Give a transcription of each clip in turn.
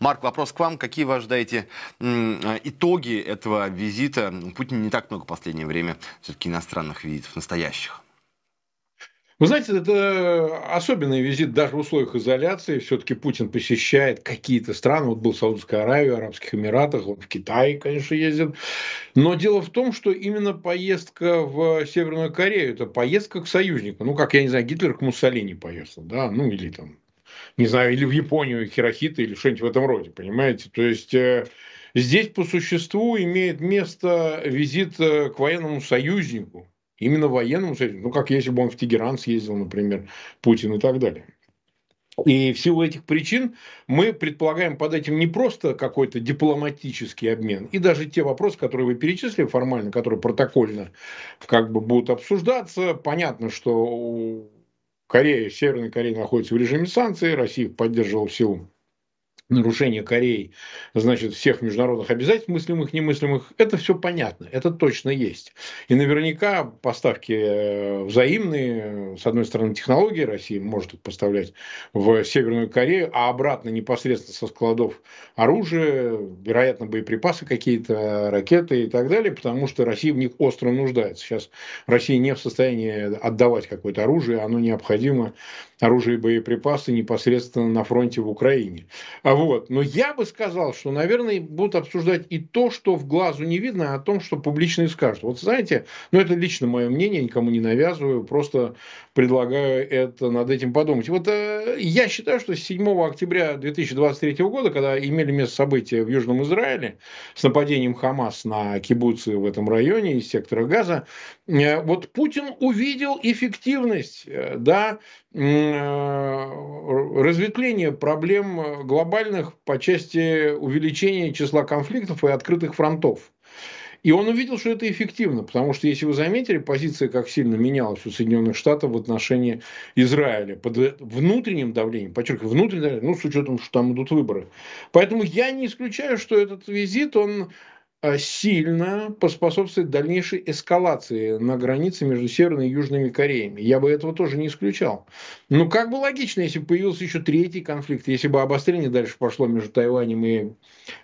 Марк, вопрос к вам. Какие вы ожидаете итоги этого визита? Путин не так много в последнее время все-таки иностранных визитов, настоящих. Вы знаете, это особенный визит даже в условиях изоляции. Все-таки Путин посещает какие-то страны. Вот был в Саудовской Аравии, Арабских Эмиратах, он в Китае, конечно, ездит. Но дело в том, что именно поездка в Северную Корею – это поездка к союзнику. Ну, как, я не знаю, Гитлер к Муссолини поехал, да, ну, или там не знаю, или в Японию Хирохита, или что-нибудь в этом роде, понимаете? То есть э, здесь по существу имеет место визит э, к военному союзнику, именно военному союзнику, ну, как если бы он в Тегеран съездил, например, Путин и так далее. И в силу этих причин мы предполагаем под этим не просто какой-то дипломатический обмен, и даже те вопросы, которые вы перечислили формально, которые протокольно как бы будут обсуждаться, понятно, что Корея, Северная Корея находится в режиме санкций, Россия поддерживала в нарушение Кореи, значит, всех международных обязательств, мыслимых, немыслимых, это все понятно, это точно есть. И наверняка поставки э, взаимные, с одной стороны, технологии России может их поставлять в Северную Корею, а обратно непосредственно со складов оружия, вероятно, боеприпасы какие-то, ракеты и так далее, потому что Россия в них остро нуждается. Сейчас Россия не в состоянии отдавать какое-то оружие, оно необходимо, оружие и боеприпасы непосредственно на фронте в Украине. А вот. Но я бы сказал, что, наверное, будут обсуждать и то, что в глазу не видно, а о том, что публично и скажут. Вот знаете, ну это лично мое мнение, никому не навязываю, просто предлагаю это над этим подумать. Вот э, я считаю, что 7 октября 2023 года, когда имели место события в Южном Израиле с нападением Хамас на кибуцы в этом районе из сектора газа, э, вот Путин увидел эффективность э, да, э, разветвления проблем э, глобальных глобальных по части увеличения числа конфликтов и открытых фронтов. И он увидел, что это эффективно, потому что, если вы заметили, позиция как сильно менялась у Соединенных Штатов в отношении Израиля под внутренним давлением, подчеркиваю, внутренним давлением, ну, с учетом, что там идут выборы. Поэтому я не исключаю, что этот визит, он а, сильно поспособствует дальнейшей эскалации на границе между Северной и Южными Кореями. Я бы этого тоже не исключал. Ну, как бы логично, если бы появился еще третий конфликт, если бы обострение дальше пошло между Тайванем и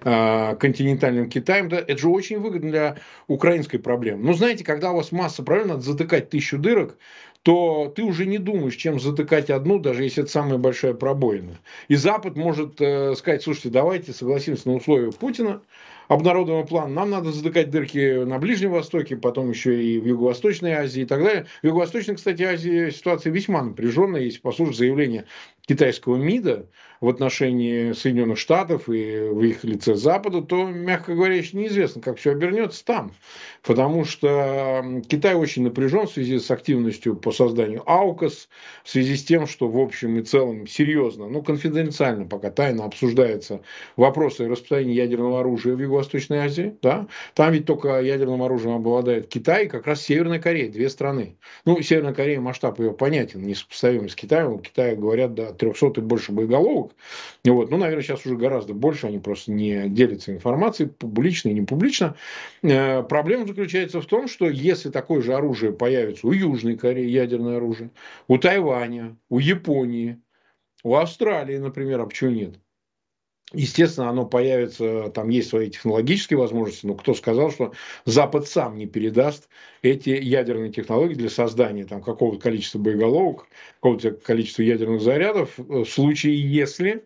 э, континентальным Китаем, да, это же очень выгодно для украинской проблемы. Ну, знаете, когда у вас масса проблем, надо затыкать тысячу дырок, то ты уже не думаешь, чем затыкать одну, даже если это самая большая пробоина. И Запад может э, сказать, слушайте, давайте согласимся на условия Путина, обнародован план, нам надо затыкать дырки на Ближнем Востоке, потом еще и в Юго-Восточной Азии и так далее. В Юго-Восточной, кстати, Азии ситуация весьма напряженная, если послушать заявление китайского МИДа в отношении Соединенных Штатов и в их лице Запада, то, мягко говоря, еще неизвестно, как все обернется там. Потому что Китай очень напряжен в связи с активностью по созданию АУКОС, в связи с тем, что в общем и целом серьезно, но ну, конфиденциально пока тайно обсуждается вопросы распространения ядерного оружия в Юго Юго-Восточной Азии, да, там ведь только ядерным оружием обладает Китай и как раз Северная Корея, две страны. Ну, Северная Корея, масштаб ее понятен, несопоставимый с Китаем, у Китая, говорят, до да, 300 и больше боеголовок, вот, ну, наверное, сейчас уже гораздо больше, они просто не делятся информацией, публично и не публично. Э, проблема заключается в том, что если такое же оружие появится у Южной Кореи, ядерное оружие, у Тайваня, у Японии, у Австралии, например, а почему нет? Естественно, оно появится, там есть свои технологические возможности, но кто сказал, что Запад сам не передаст эти ядерные технологии для создания там, какого-то количества боеголовок, какого-то количества ядерных зарядов, э, в случае, если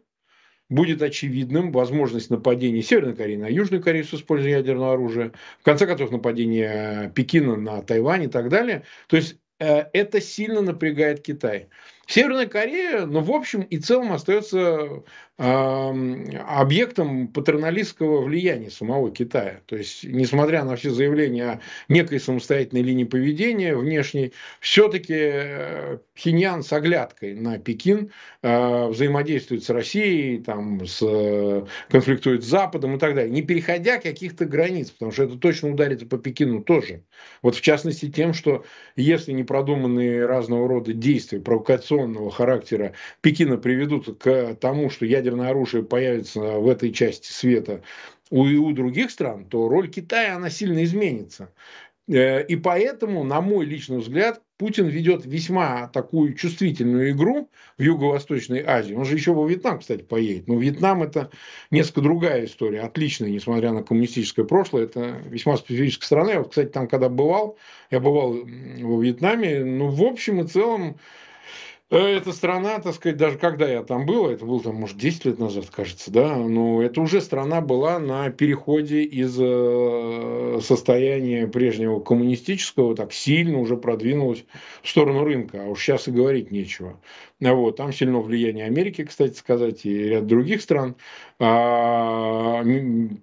будет очевидным возможность нападения Северной Кореи на Южную Корею с использованием ядерного оружия, в конце концов, нападение э, Пекина на Тайвань и так далее. То есть э, это сильно напрягает Китай. Северная Корея, ну, в общем и целом, остается э, объектом патерналистского влияния самого Китая. То есть, несмотря на все заявления о некой самостоятельной линии поведения внешней, все-таки э, Хиньян с оглядкой на Пекин э, взаимодействует с Россией, там, с, э, конфликтует с Западом и так далее, не переходя каких-то границ, потому что это точно ударится по Пекину тоже. Вот в частности тем, что если не продуманные разного рода действия, провокационные провокационного характера Пекина приведут к тому, что ядерное оружие появится в этой части света у, и у других стран, то роль Китая, она сильно изменится. Э, и поэтому, на мой личный взгляд, Путин ведет весьма такую чувствительную игру в Юго-Восточной Азии. Он же еще во Вьетнам, кстати, поедет. Но Вьетнам это несколько другая история, отличная, несмотря на коммунистическое прошлое. Это весьма специфическая страна. Я вот, кстати, там, когда бывал, я бывал во Вьетнаме, ну, в общем и целом, Э, эта страна, так сказать, даже когда я там был, это было, там, может, 10 лет назад, кажется, да, но ну, это уже страна была на переходе из э, состояния прежнего коммунистического, так сильно уже продвинулась в сторону рынка, а уж сейчас и говорить нечего. А, вот, там сильно влияние Америки, кстати сказать, и ряд других стран. А,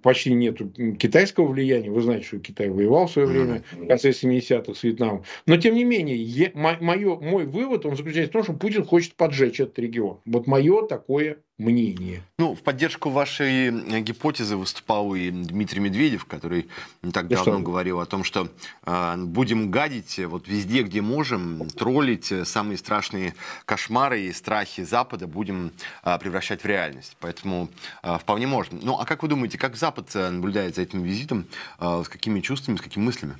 почти нет китайского влияния. Вы знаете, что Китай воевал в свое время, в конце 70-х с Вьетнамом. Но, тем не менее, я, мой, мой вывод, он заключается в том, что Путин хочет поджечь этот регион. Вот мое такое мнение. Ну, в поддержку вашей э, гипотезы выступал и Дмитрий Медведев, который не так давно что? говорил о том, что э, будем гадить э, вот везде, где можем, троллить э, самые страшные кошмары и страхи Запада будем э, превращать в реальность. Поэтому э, вполне можно. Ну, а как вы думаете, как Запад наблюдает за этим визитом? Э, с какими чувствами, с какими мыслями?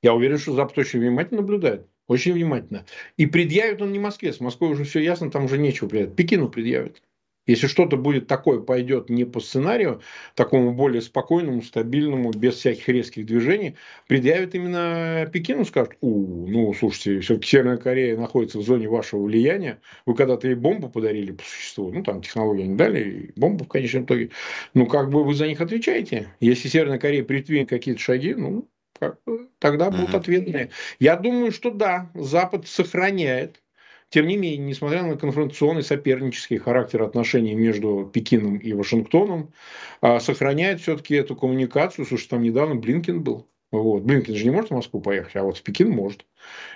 Я уверен, что Запад очень внимательно наблюдает. Очень внимательно. И предъявит он не Москве. С Москвой уже все ясно, там уже нечего предъявить. Пекину предъявит. Если что-то будет такое, пойдет не по сценарию, такому более спокойному, стабильному, без всяких резких движений, предъявит именно Пекину, скажет, у, ну, слушайте, все-таки Северная Корея находится в зоне вашего влияния, вы когда-то ей бомбу подарили по существу, ну, там технологии не дали, и бомбу в конечном итоге, ну, как бы вы за них отвечаете. Если Северная Корея предпримет какие-то шаги, ну, как, э, тогда будут mm-hmm. ответные. Я думаю, что да, Запад сохраняет тем не менее, несмотря на конфронтационный сопернический характер отношений между Пекином и Вашингтоном, а, сохраняет все-таки эту коммуникацию. Слушай, там недавно Блинкин был. Вот. Блинкин же не может в Москву поехать, а вот в Пекин может.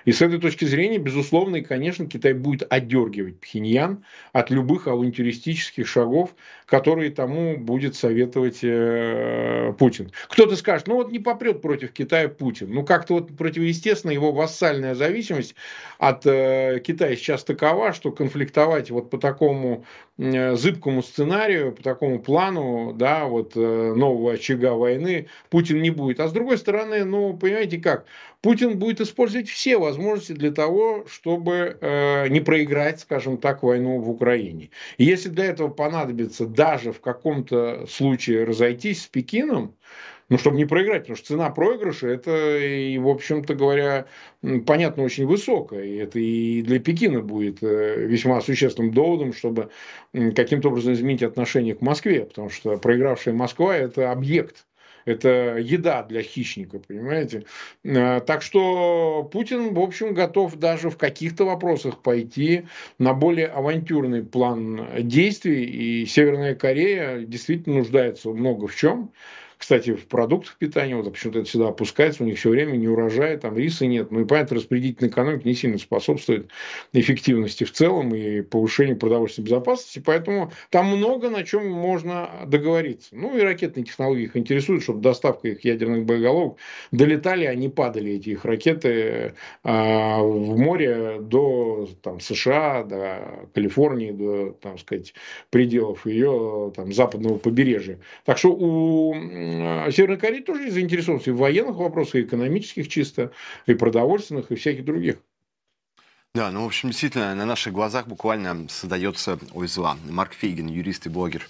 И с этой точки зрения, безусловно, и, конечно, Китай будет отдергивать Пхеньян от любых авантюристических шагов, которые тому будет советовать э, Путин. Кто-то скажет, ну вот не попрет против Китая Путин. Ну как-то вот противоестественно его вассальная зависимость от э, Китая сейчас такова, что конфликтовать вот по такому э, зыбкому сценарию, по такому плану, да, вот э, нового очага войны Путин не будет. А с другой стороны, ну понимаете как, Путин будет использовать все возможности для того, чтобы э, не проиграть, скажем так, войну в Украине. И если для этого понадобится даже в каком-то случае разойтись с Пекином, ну, чтобы не проиграть, потому что цена проигрыша, это, и, в общем-то говоря, понятно, очень высокая. И это и для Пекина будет э, весьма существенным доводом, чтобы каким-то образом изменить отношение к Москве, потому что проигравшая Москва – это объект это еда для хищника, понимаете? А, так что Путин, в общем, готов даже в каких-то вопросах пойти на более авантюрный план действий. И Северная Корея действительно нуждается много в чем. Кстати, в продуктах питания, вот почему-то это всегда опускается, у них все время не урожая, там риса нет. Ну и понятно, распределительная экономика не сильно способствует эффективности в целом и повышению продовольственной безопасности, поэтому там много на чем можно договориться. Ну и ракетные технологии их интересуют, чтобы доставка их ядерных боеголовок долетали, а не падали эти их ракеты а, в море до там, США, до Калифорнии, до, там сказать, пределов ее там, западного побережья. Так что у а Северная Корея тоже заинтересована в военных вопросах, и экономических чисто, и продовольственных, и всяких других. Да, ну, в общем, действительно, на наших глазах буквально создается ОСЛА. Марк Фейгин, юрист и блогер.